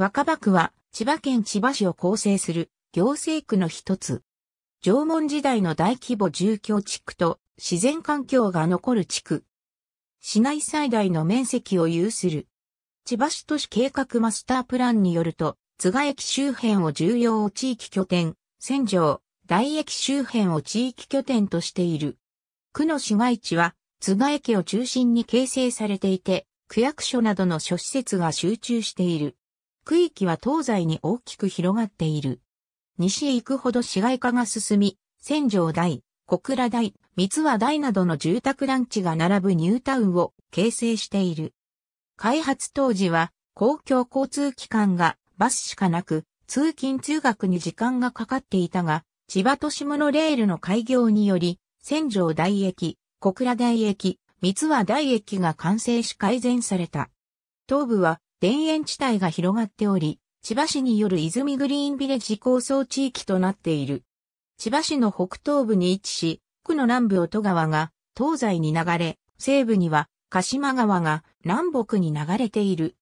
若葉区は千葉県千葉市を構成する行政区の一つ。縄文時代の大規模住居地区と自然環境が残る地区。市内最大の面積を有する。千葉市都市計画マスタープランによると、津賀駅周辺を重要地域拠点、線城、大駅周辺を地域拠点としている。区の市街地は、津賀駅を中心に形成されていて、区役所などの諸施設が集中している。区域は東西に大きく広がっている。西へ行くほど市街化が進み、千条台、小倉台、三和台などの住宅団地が並ぶニュータウンを形成している。開発当時は公共交通機関がバスしかなく、通勤通学に時間がかかっていたが、千葉都市モノレールの開業により、千条台駅、小倉台駅、三和台駅が完成し改善された。東部は田園地帯が広がっており、千葉市による泉グリーンビレッジ構想地域となっている。千葉市の北東部に位置し、区の南部音川が東西に流れ、西部には鹿島川が南北に流れている。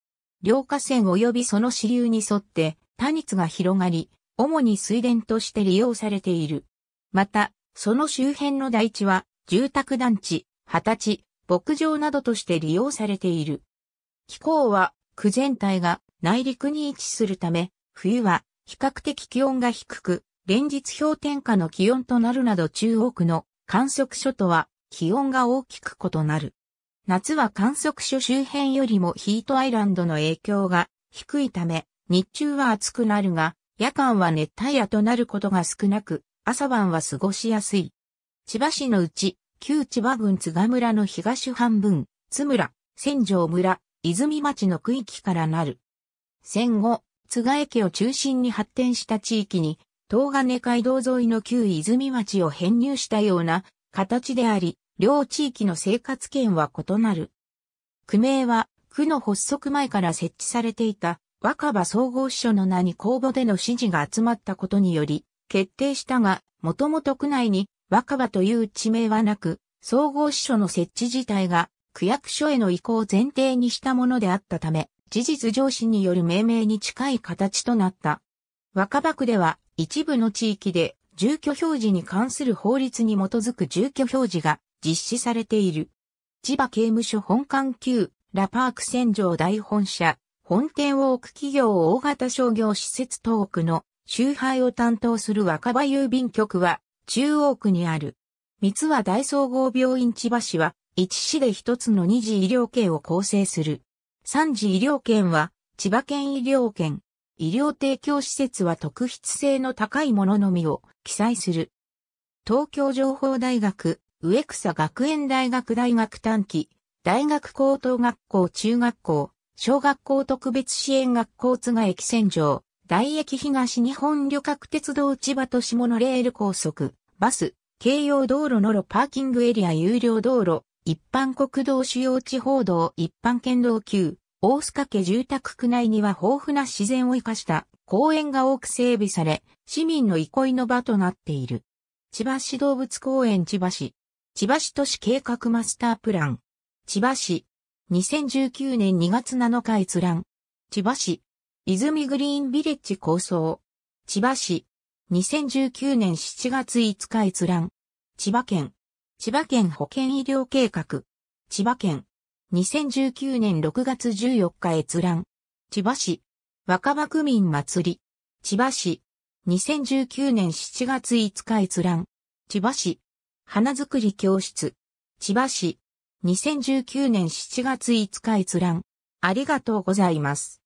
両河川及びその支流に沿って多日が広がり、主に水田として利用されている。また、その周辺の台地は住宅団地、畑地、牧場などとして利用されている。気候は区全体が内陸に位置するため、冬は比較的気温が低く、連日氷点下の気温となるなど中央区の観測所とは気温が大きく異なる。夏は観測所周辺よりもヒートアイランドの影響が低いため、日中は暑くなるが、夜間は熱帯夜となることが少なく、朝晩は過ごしやすい。千葉市のうち、旧千葉郡津賀村の東半分、津村、千条村、泉町の区域からなる。戦後、津賀駅を中心に発展した地域に、東金街道沿いの旧泉町を編入したような形であり、両地域の生活圏は異なる。区名は、区の発足前から設置されていた若葉総合支所の名に公募での支持が集まったことにより、決定したが、もともと区内に若葉という地名はなく、総合支所の設置自体が区役所への移行を前提にしたものであったため、事実上司による命名に近い形となった。若葉区では一部の地域で住居表示に関する法律に基づく住居表示が実施されている。千葉刑務所本館級、ラパーク戦場大本社、本店を置く企業大型商業施設東区の周配を担当する若葉郵便局は中央区にある。三和大総合病院千葉市は1市で1つの2次医療圏を構成する。3次医療圏は、千葉県医療圏。医療提供施設は特筆性の高いもののみを記載する。東京情報大学、植草学園大学大学短期、大学高等学校中学校、小学校特別支援学校津賀駅線上、大駅東日本旅客鉄道千葉都市モノレール高速、バス、京葉道路のロパーキングエリア有料道路、一般国道主要地方道一般県道級、大須賀家住宅区内には豊富な自然を生かした公園が多く整備され、市民の憩いの場となっている。千葉市動物公園千葉市。千葉市都市計画マスタープラン。千葉市。2019年2月7日閲覧。千葉市。泉グリーンビレッジ構想。千葉市。2019年7月5日閲覧。千葉県。千葉県保健医療計画。千葉県。2019年6月14日閲覧。千葉市。若葉区民祭り。千葉市。2019年7月5日閲覧。千葉市。花作り教室。千葉市。2019年7月5日閲覧。ありがとうございます。